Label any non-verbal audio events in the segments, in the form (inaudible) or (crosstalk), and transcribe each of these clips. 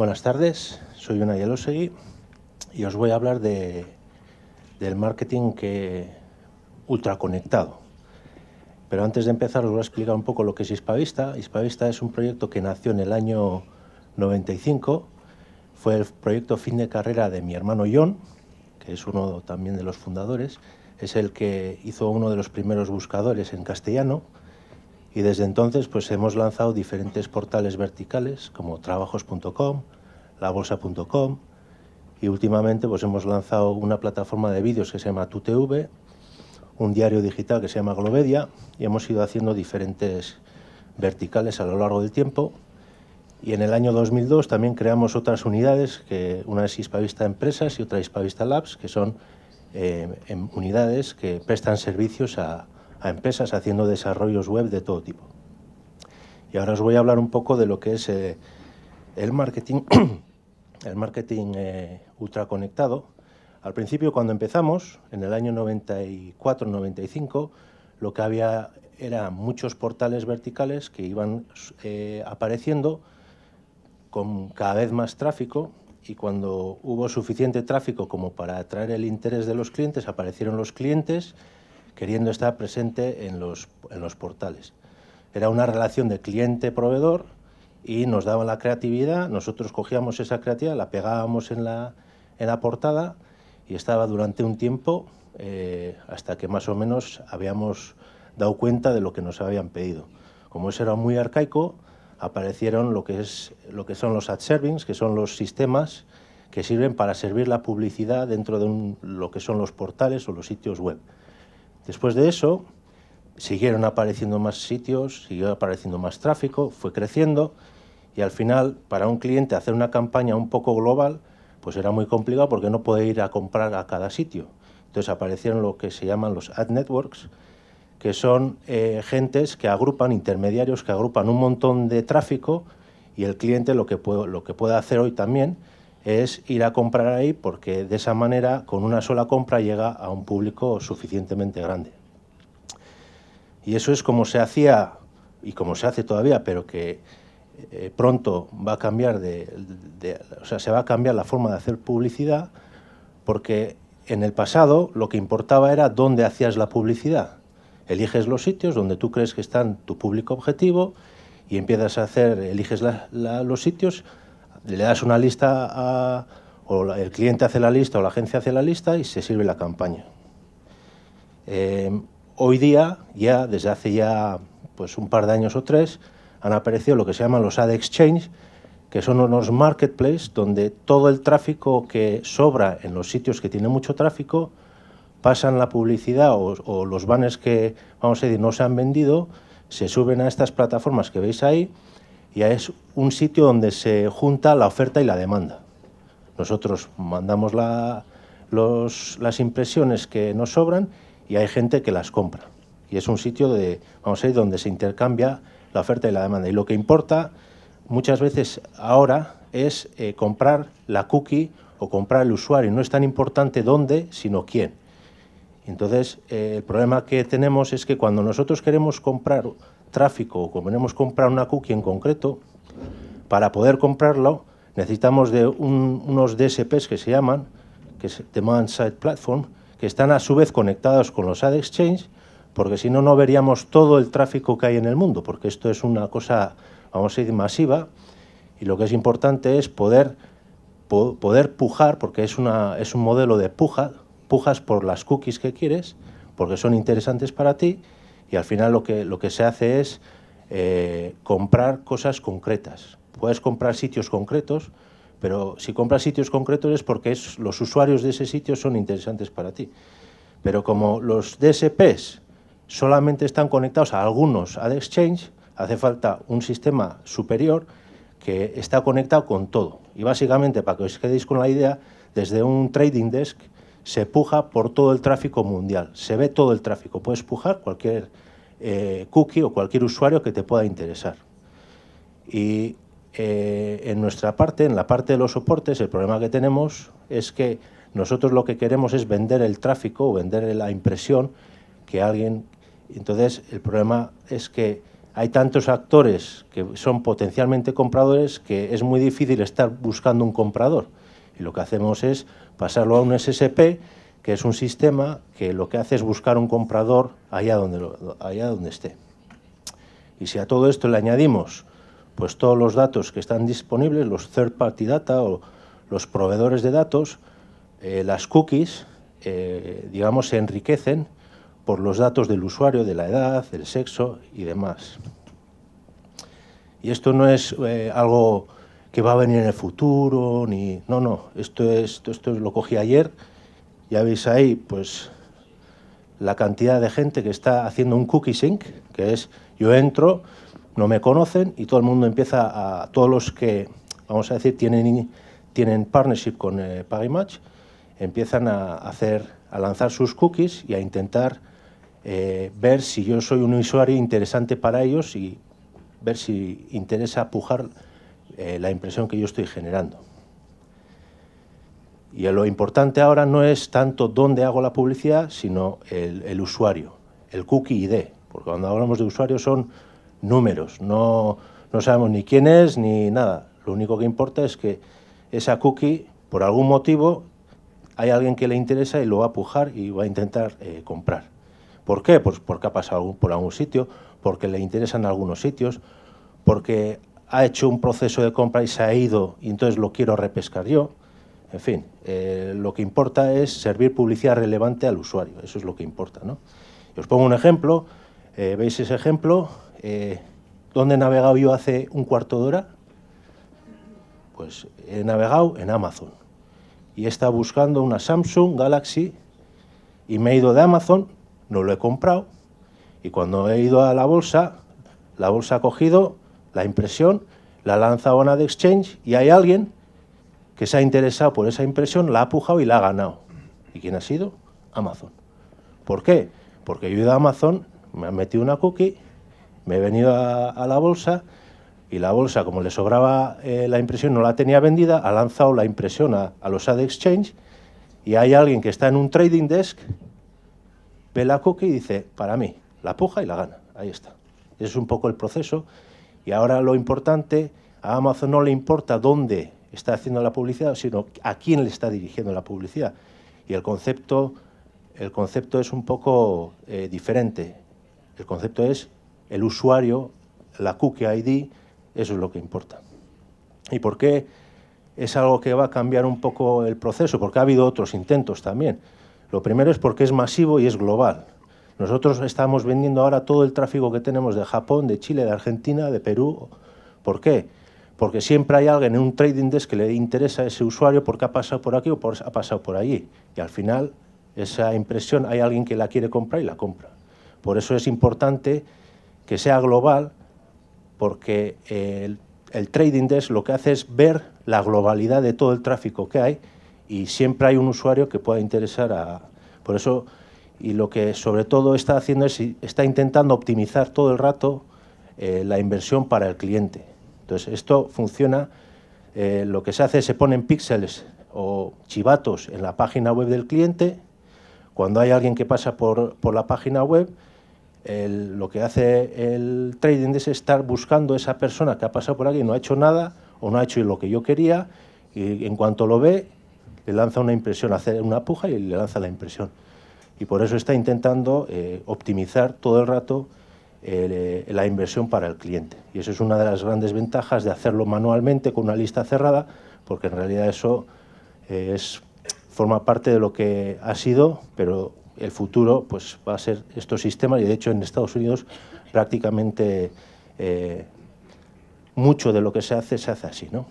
Buenas tardes, soy una Yelosegui y os voy a hablar del marketing que ultraconectado. Pero antes de empezar os voy a explicar un poco lo que es Hispavista. Hispavista es un proyecto que nació en el año 95. Fue el proyecto fin de carrera de mi hermano John, que es uno también de los fundadores. Es el que hizo uno de los primeros buscadores en castellano, y desde entonces pues hemos lanzado diferentes portales verticales como trabajos.com, labolsa.com y últimamente pues hemos lanzado una plataforma de vídeos que se llama TuTV, un diario digital que se llama Globedia y hemos ido haciendo diferentes verticales a lo largo del tiempo. Y en el año 2002 también creamos otras unidades, que una es Hispavista Empresas y otra Hispavista Labs, que son eh, unidades que prestan servicios a, a empresas haciendo desarrollos web de todo tipo. Y ahora os voy a hablar un poco de lo que es eh, el marketing, (clears throat) el marketing eh, ultraconectado. Al principio, cuando empezamos, en el año 94-95, lo que había eran muchos portales verticales que iban eh, apareciendo con cada vez más tráfico y cuando hubo suficiente tráfico como para atraer el interés de los clientes, aparecieron los clientes queriendo estar presente en los, en los portales. Era una relación de cliente-proveedor y nos daban la creatividad, nosotros cogíamos esa creatividad, la pegábamos en la, en la portada y estaba durante un tiempo eh, hasta que más o menos habíamos dado cuenta de lo que nos habían pedido. Como eso era muy arcaico, aparecieron lo que, es, lo que son los ad servings, que son los sistemas que sirven para servir la publicidad dentro de lo que son los portales o los sitios web. Después de eso, siguieron apareciendo más sitios, siguió apareciendo más tráfico, fue creciendo y al final para un cliente hacer una campaña un poco global pues era muy complicado porque no puede ir a comprar a cada sitio. Entonces aparecieron lo que se llaman los ad networks, que son eh, gentes que agrupan, intermediarios que agrupan un montón de tráfico y el cliente lo que lo que puede hacer hoy también es ir a comprar ahí porque de esa manera con una sola compra llega a un público suficientemente grande. Y eso es como se hacía y como se hace todavía, pero que eh, pronto va a cambiar o sea, se va a cambiar la forma de hacer publicidad porque en el pasado lo que importaba era dónde hacías la publicidad. Eliges los sitios donde tú crees que está tu público objetivo y empiezas a hacer, eliges los sitios le das una lista a, o el cliente hace la lista o la agencia hace la lista y se sirve la campaña. Em, hoy día, ya desde hace ya pues un par de años o tres, han aparecido lo que se llaman los ad exchange, que son unos marketplaces donde todo el tráfico que sobra en los sitios que tienen mucho tráfico pasan la publicidad o, los banners que, vamos a decir, no se han vendido, se suben a estas plataformas que veis ahí y es un sitio donde se junta la oferta y la demanda. Nosotros mandamos las impresiones que nos sobran y hay gente que las compra. Y es un sitio de, vamos a donde se intercambia la oferta y la demanda. Y lo que importa muchas veces ahora es eh, comprar la cookie o comprar el usuario. No es tan importante dónde, sino quién. Entonces, eh, el problema que tenemos es que cuando nosotros queremos comprar tráfico o queremos comprar una cookie en concreto, para poder comprarlo necesitamos de unos DSPs que se llaman, que es Demand Side Platform, que están a su vez conectados con los Ad Exchange, porque si no, no veríamos todo el tráfico que hay en el mundo, porque esto es una cosa, vamos a decir, masiva, y lo que es importante es poder, poder pujar, porque es, una, es un modelo de puja, pujas por las cookies que quieres, porque son interesantes para ti, y al final lo que, lo que se hace es eh, comprar cosas concretas. Puedes comprar sitios concretos, pero si compras sitios concretos es porque los usuarios de ese sitio son interesantes para ti. Pero como los DSPs solamente están conectados a algunos ad exchange, hace falta un sistema superior que está conectado con todo. Y básicamente, para que os quedéis con la idea, desde un trading desk se puja por todo el tráfico mundial, se ve todo el tráfico, puedes pujar cualquier eh, cookie o cualquier usuario que te pueda interesar. Y eh, en nuestra parte, en la parte de los soportes, el problema que tenemos es que nosotros lo que queremos es vender el tráfico o vender la impresión que alguien... Entonces, el problema es que hay tantos actores que son potencialmente compradores que es muy difícil estar buscando un comprador. Y lo que hacemos es pasarlo a un SSP, que es un sistema que lo que hace es buscar un comprador allá donde, allá donde esté. Y si a todo esto le añadimos pues todos los datos que están disponibles, los third party data o los proveedores de datos, eh, las cookies, eh, digamos, se enriquecen por los datos del usuario, de la edad, del sexo y demás. Y esto no es eh, algo que va a venir en el futuro, ni... No, no, esto, es, esto, lo cogí ayer, ya veis ahí, pues la cantidad de gente que está haciendo un cookie sync, que es yo entro, no me conocen y todo el mundo empieza a, todos los que, vamos a decir, tienen, tienen partnership con eh, empiezan a hacer, a lanzar sus cookies y a intentar eh, ver si yo soy un usuario interesante para ellos y ver si interesa pujar eh, la impresión que yo estoy generando. Y lo importante ahora no es tanto dónde hago la publicidad, sino el, usuario, el cookie ID. Porque cuando hablamos de usuario son números, no, sabemos ni quién es ni nada. Lo único que importa es que esa cookie, por algún motivo, hay alguien que le interesa y lo va a pujar y va a intentar eh, comprar. ¿Por qué? Pues porque ha pasado por algún sitio, porque le interesan algunos sitios, porque ha hecho un proceso de compra y se ha ido y entonces lo quiero repescar yo. En fin, eh, lo que importa es servir publicidad relevante al usuario, eso es lo que importa. ¿no? os pongo un ejemplo, eh, veis ese ejemplo, eh, ¿dónde he navegado yo hace un cuarto de hora? Pues he navegado en Amazon y he estado buscando una Samsung Galaxy y me he ido de Amazon, no lo he comprado y cuando he ido a la bolsa, la bolsa ha cogido la impresión, la lanza a una de exchange y hay alguien que se ha interesado por esa impresión, la ha pujado y la ha ganado. ¿Y quién ha sido? Amazon. ¿Por qué? Porque yo he ido a Amazon, me han metido una cookie, me he venido a, la bolsa y la bolsa, como le sobraba eh, la impresión, no la tenía vendida, ha lanzado la impresión a, a los ad exchange y hay alguien que está en un trading desk, ve la cookie y dice, para mí, la puja y la gana. Ahí está. es un poco el proceso y ahora lo importante, a Amazon no le importa dónde está haciendo la publicidad, sino a quién le está dirigiendo la publicidad. Y el concepto, el concepto es un poco eh, diferente. El concepto es el usuario, la cookie ID, eso es lo que importa. ¿Y por qué es algo que va a cambiar un poco el proceso? Porque ha habido otros intentos también. Lo primero es porque es masivo y es global. Nosotros estamos vendiendo ahora todo el tráfico que tenemos de Japón, de Chile, de Argentina, de Perú. ¿Por qué? Porque siempre hay alguien en un trading desk que le interesa a ese usuario porque ha pasado por aquí o ha pasado por allí. Y al final esa impresión hay alguien que la quiere comprar y la compra. Por eso es importante que sea global porque eh, el, el trading desk lo que hace es ver la globalidad de todo el tráfico que hay y siempre hay un usuario que pueda interesar a... Por eso y lo que sobre todo está haciendo es está intentando optimizar todo el rato eh, la inversión para el cliente. Entonces, esto funciona, eh, lo que se hace es se ponen píxeles o chivatos en la página web del cliente, cuando hay alguien que pasa por, la página web, lo que hace el trading es estar buscando esa persona que ha pasado por aquí, y no ha hecho nada o no ha hecho lo que yo quería, y en cuanto lo ve, le lanza una impresión, hace una puja y le lanza la impresión y por eso está intentando eh, optimizar todo el rato eh, la inversión para el cliente. Y eso es una de las grandes ventajas de hacerlo manualmente con una lista cerrada, porque en realidad eso eh, es, forma parte de lo que ha sido, pero el futuro pues, va a ser estos sistemas y de hecho en Estados Unidos prácticamente mucho de lo que se hace se hace así. ¿no?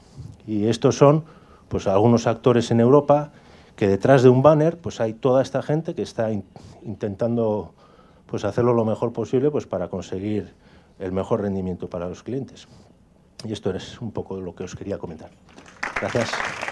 Y estos son pues, algunos actores en Europa que detrás de un banner pues hay toda esta gente que está intentando pues hacerlo lo mejor posible pues para conseguir el mejor rendimiento para los clientes. Y esto es un poco lo que os quería comentar. Gracias.